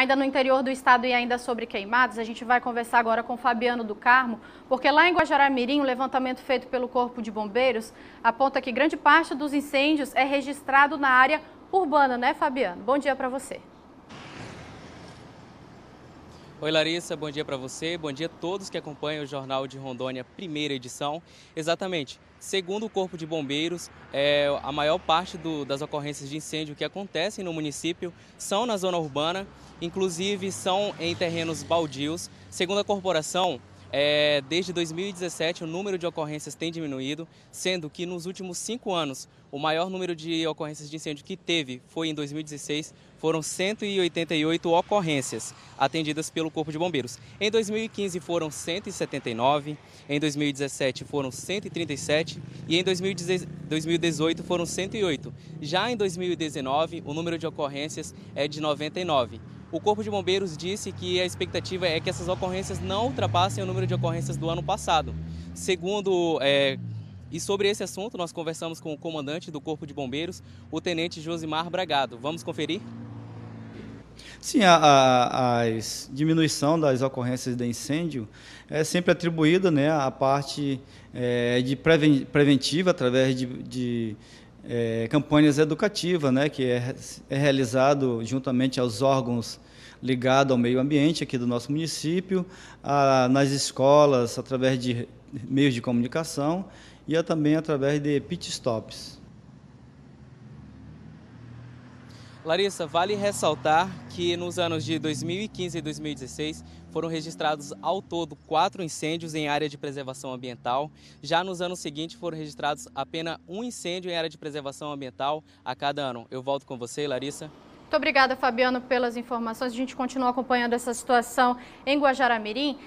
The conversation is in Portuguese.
ainda no interior do estado e ainda sobre queimadas. A gente vai conversar agora com Fabiano do Carmo, porque lá em Guajará-Mirim, um levantamento feito pelo Corpo de Bombeiros aponta que grande parte dos incêndios é registrado na área urbana, né, Fabiano? Bom dia para você. Oi Larissa, bom dia para você, bom dia a todos que acompanham o Jornal de Rondônia, primeira edição. Exatamente, segundo o Corpo de Bombeiros, é, a maior parte do, das ocorrências de incêndio que acontecem no município são na zona urbana, inclusive são em terrenos baldios. Segundo a corporação, é, desde 2017, o número de ocorrências tem diminuído, sendo que nos últimos cinco anos, o maior número de ocorrências de incêndio que teve foi em 2016, foram 188 ocorrências atendidas pelo Corpo de Bombeiros. Em 2015 foram 179, em 2017 foram 137 e em 2018 foram 108. Já em 2019, o número de ocorrências é de 99. O Corpo de Bombeiros disse que a expectativa é que essas ocorrências não ultrapassem o número de ocorrências do ano passado. Segundo. É, e sobre esse assunto, nós conversamos com o comandante do Corpo de Bombeiros, o tenente Josimar Bragado. Vamos conferir? Sim, a, a, a, diminuição das ocorrências de incêndio é sempre atribuída né, à parte é, de preven, preventiva através de, de é, campanhas educativas, né, que é, é realizado juntamente aos órgãos ligados ao meio ambiente aqui do nosso município, a, nas escolas, através de meios de comunicação e a, também através de pit stops. Larissa, vale ressaltar que nos anos de 2015 e 2016 foram registrados ao todo quatro incêndios em área de preservação ambiental. Já nos anos seguintes foram registrados apenas um incêndio em área de preservação ambiental a cada ano. Eu volto com você, Larissa. Muito obrigada, Fabiano, pelas informações. A gente continua acompanhando essa situação em Guajaramirim.